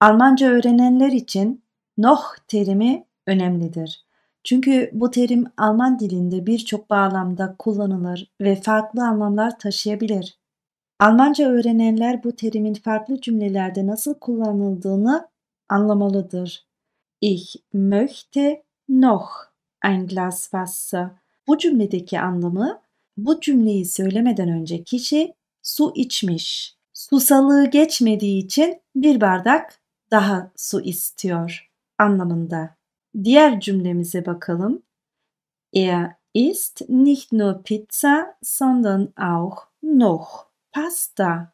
Almanca öğrenenler için noch terimi önemlidir. Çünkü bu terim Alman dilinde birçok bağlamda kullanılır ve farklı anlamlar taşıyabilir. Almanca öğrenenler bu terimin farklı cümlelerde nasıl kullanıldığını anlamalıdır. Ich möchte noch ein Glas Wasser. Bu cümledeki anlamı bu cümleyi söylemeden önce kişi su içmiş. Susalığı geçmediği için bir bardak daha su istiyor anlamında. Diğer cümlemize bakalım. Er ist, nicht nur Pizza, sondern auch noch Pasta.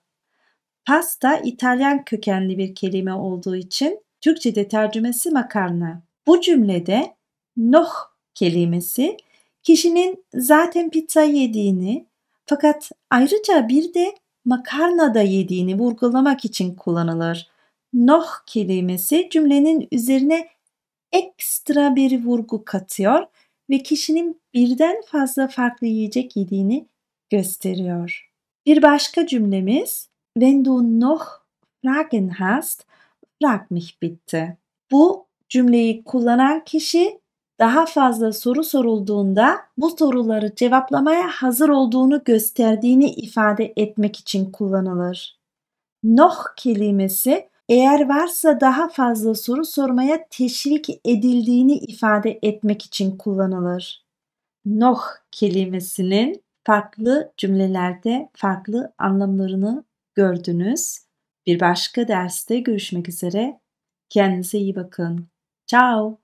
Pasta İtalyan kökenli bir kelime olduğu için Türkçe'de tercümesi makarna. Bu cümlede noh kelimesi kişinin zaten pizza yediğini fakat ayrıca bir de makarna da yediğini vurgulamak için kullanılır. Noh kelimesi cümlenin üzerine ekstra bir vurgu katıyor ve kişinin birden fazla farklı yiyecek yediğini gösteriyor. Bir başka cümlemiz Wenn du noch Fragen hast, frag mich bitte. Bu cümleyi kullanan kişi daha fazla soru sorulduğunda bu soruları cevaplamaya hazır olduğunu gösterdiğini ifade etmek için kullanılır. Noch kelimesi eğer varsa daha fazla soru sormaya teşvik edildiğini ifade etmek için kullanılır. Noh kelimesinin farklı cümlelerde farklı anlamlarını gördünüz. Bir başka derste görüşmek üzere. Kendinize iyi bakın. Ciao.